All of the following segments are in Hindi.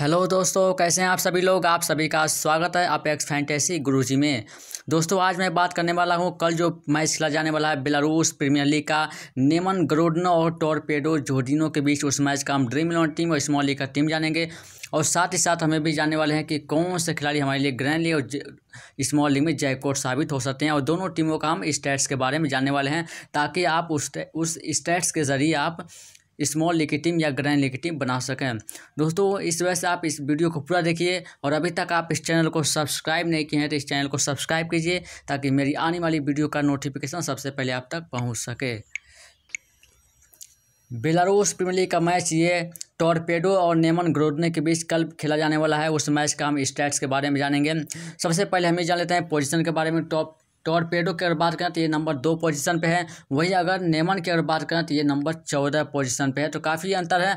हेलो दोस्तों कैसे हैं आप सभी लोग आप सभी का स्वागत है अपेक्स फैंटेसी गुरुजी में दोस्तों आज मैं बात करने वाला हूं कल जो मैच खेला जाने वाला है बेलारूस प्रीमियर लीग का नेमन ग्रोडनो और टोरपेडो जोडिनो के बीच उस मैच का हम ड्रीम इलेवन टीम और स्मॉल लीग का टीम जानेंगे और साथ ही साथ हमें भी जानने वाले हैं कि कौन से खिलाड़ी हमारे लिए ग्रैंड लीग और स्मॉल लीग में जयकोट साबित हो सकते हैं और दोनों टीमों का हम स्टैट्स के बारे में जानने वाले हैं ताकि आप उस उस स्टैट्स के ज़रिए आप स्मॉल लिकेटिव या ग्रैंड लिकेटिव बना सकें दोस्तों इस वजह से आप इस वीडियो को पूरा देखिए और अभी तक आप इस चैनल को सब्सक्राइब नहीं किए हैं तो इस चैनल को सब्सक्राइब कीजिए ताकि मेरी आने वाली वीडियो का नोटिफिकेशन सबसे पहले आप तक पहुँच सके बेलारूस प्रीमियर लीग का मैच ये टॉर्पेडो और नेमन ग्रोडने के बीच कल खेला जाने वाला है उस मैच का हम स्टैट्स के बारे में जानेंगे सबसे पहले हम ये जान लेते हैं पोजीशन के बारे में टॉप टॉरपेडो की अगर बात करें तो ये नंबर दो पोजीशन पे है वहीं अगर नेमन की अगर बात करें तो ये नंबर चौदह पोजीशन पे है तो काफ़ी अंतर है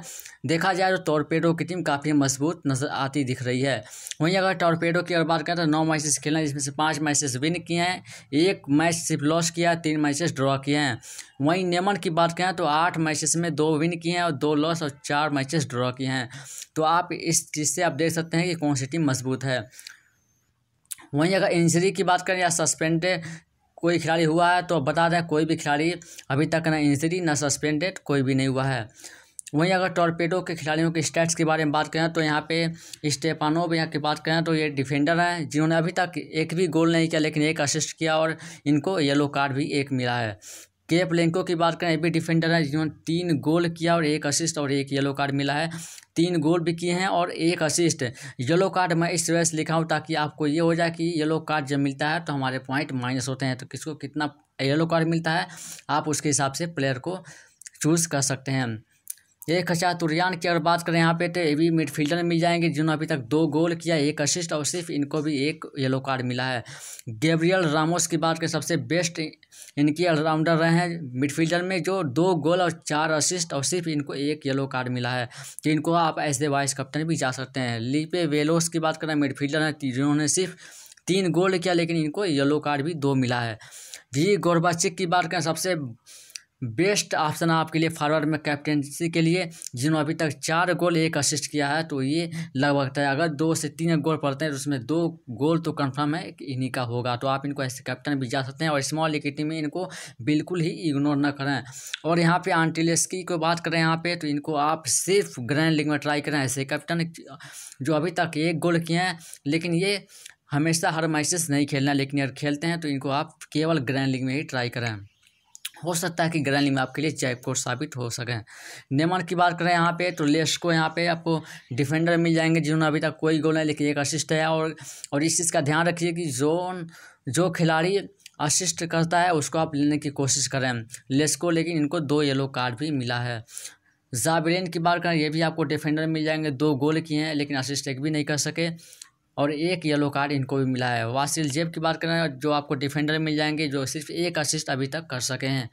देखा जाए तो टॉरपेडो की टीम काफ़ी मजबूत नजर आती दिख रही है वहीं अगर टॉरपेडो की अगर बात करें तो नौ मैचेस खेलना जिसमें से पाँच मैचेस विन किए हैं एक मैच सिर्फ लॉस किया है तीन मैचेस ड्रॉ किए हैं वहीं नेमन की बात करें तो आठ मैचेस में दो विन किए हैं और दो लॉस और चार मैचेस ड्रॉ किए हैं तो आप इस चीज़ से आप देख सकते हैं कि कौन सी टीम मजबूत है वहीं अगर इंजरी की बात करें या सस्पेंड कोई खिलाड़ी हुआ है तो बता दें कोई भी खिलाड़ी अभी तक ना इंजरी ना सस्पेंडेड कोई भी नहीं हुआ है वहीं अगर टॉर्पेडो के खिलाड़ियों के स्टैट्स के बारे में बात करें तो यहाँ पे भी यहाँ की बात करें तो ये डिफेंडर हैं जिन्होंने अभी तक एक भी गोल नहीं किया लेकिन एक असिस्ट किया और इनको येलो कार्ड भी एक मिला है के प्लेंको की बात करें भी डिफेंडर है जिन्होंने तीन गोल किया और एक असिस्ट और एक येलो कार्ड मिला है तीन गोल भी किए हैं और एक असिस्ट येलो कार्ड मैं इस वजह से लिखा हूँ ताकि आपको ये हो जाए कि येलो कार्ड जब मिलता है तो हमारे पॉइंट माइनस होते हैं तो किसको कितना येलो कार्ड मिलता है आप उसके हिसाब से प्लेयर को चूज़ कर सकते हैं एक हजार तुरान की अगर बात करें यहाँ पे तो ये भी मिडफील्डर मिल जाएंगे जिन्होंने अभी तक दो गोल किया एक असिस्ट और सिर्फ इनको भी एक येलो कार्ड मिला है गैब्रियल रामोस की बात करें सबसे बेस्ट इनकी ऑलराउंडर रहे हैं मिडफील्डर में जो दो गोल और चार असिस्ट और सिर्फ इनको एक येलो कार्ड मिला है तो इनको आप एज ए वाइस कप्टन भी जा सकते हैं लिपे वेलोस की बात करें मिडफील्डर हैं जिन्होंने सिर्फ तीन गोल किया लेकिन इनको येलो कार्ड भी दो मिला है वी गोरबाचिक की बात करें सबसे बेस्ट ऑप्शन आपके लिए फॉरवर्ड में कैप्टनसी के लिए जिन्होंने अभी तक चार गोल एक असिस्ट किया है तो ये लगभग तय अगर दो से तीन गोल पड़ते हैं तो उसमें दो गोल तो कंफर्म है इन्हीं का होगा तो आप इनको ऐसे कैप्टन भी जा सकते हैं और स्मॉल लीग की टीम में इनको बिल्कुल ही इग्नोर ना करें और यहाँ पे आंटिलेस्की को बात करें यहाँ पर तो इनको आप सिर्फ ग्रैंड लीग में ट्राई करें ऐसे कैप्टन जो अभी तक एक गोल किए हैं लेकिन ये हमेशा हर मैचेस नहीं खेलना लेकिन अगर खेलते हैं तो इनको आप केवल ग्रैंड लीग में ही ट्राई करें हो सकता है कि ग्रैंड में आपके लिए जयपुर साबित हो सकें नेमर की बात करें यहाँ पे तो लेस को यहाँ पे आपको डिफेंडर मिल जाएंगे जिन्होंने अभी तक कोई गोल नहीं लेकिन एक असिस्ट है और और इस चीज़ का ध्यान रखिए कि जोन जो खिलाड़ी असिस्ट करता है उसको आप लेने की कोशिश करें लेस को लेकिन इनको दो येलो कार्ड भी मिला है जाबरेन की बात करें ये भी आपको डिफेंडर मिल जाएंगे दो गोल किए हैं लेकिन असिस्ट एक भी नहीं कर सके और एक येलो कार्ड इनको भी मिला है वासिल जेब की बात करें जो आपको डिफेंडर मिल जाएंगे जो सिर्फ एक असिस्ट अभी तक कर सके हैं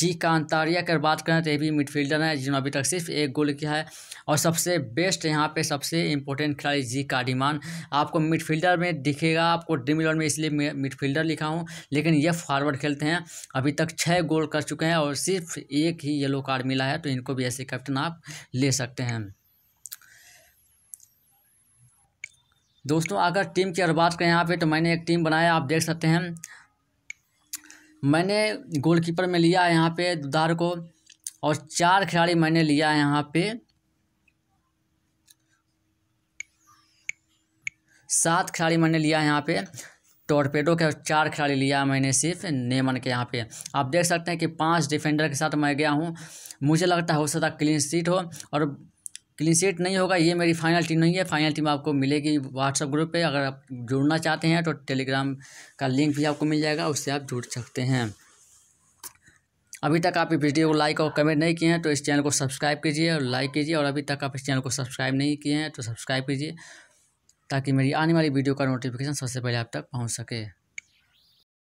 जी कांतारिया की बात करें तो ये भी मिडफील्डर हैं जिन्होंने अभी तक सिर्फ एक गोल किया है और सबसे बेस्ट यहाँ पे सबसे इंपॉर्टेंट खिलाड़ी जी कार्डिमान आपको मिडफील्डर में दिखेगा आपको ड्रीम इलेवन में इसलिए मिडफील्डर लिखा हूँ लेकिन ये फॉरवर्ड खेलते हैं अभी तक छः गोल कर चुके हैं और सिर्फ एक ही येलो कार्ड मिला है तो इनको भी ऐसे कैप्टन आप ले सकते हैं दोस्तों अगर टीम की अगर बात करें यहाँ पे तो मैंने एक टीम बनाया आप देख सकते हैं मैंने गोलकीपर में लिया है यहाँ पे दुदार को और चार खिलाड़ी मैंने लिया है यहाँ पे सात खिलाड़ी मैंने लिया है यहाँ पे टॉर्पेडो के चार खिलाड़ी लिया मैंने सिर्फ नेमन के यहाँ पे आप देख सकते हैं कि पांच डिफेंडर के साथ मैं गया हूँ मुझे लगता है हो सकता क्लीन सीट हो और क्लीन सीट नहीं होगा ये मेरी फाइनल टीम नहीं है फाइनल टीम आपको मिलेगी व्हाट्सअप ग्रुप पे अगर आप जुड़ना चाहते हैं तो टेलीग्राम का लिंक भी आपको मिल जाएगा उससे आप जुड़ सकते हैं अभी तक आप इस वीडियो को लाइक और कमेंट नहीं किए हैं तो इस चैनल को सब्सक्राइब कीजिए और लाइक कीजिए और अभी तक आप इस चैनल को सब्सक्राइब नहीं किए हैं तो सब्सक्राइब कीजिए ताकि मेरी आने वाली वीडियो का नोटिफिकेशन सबसे पहले आप तक पहुँच सके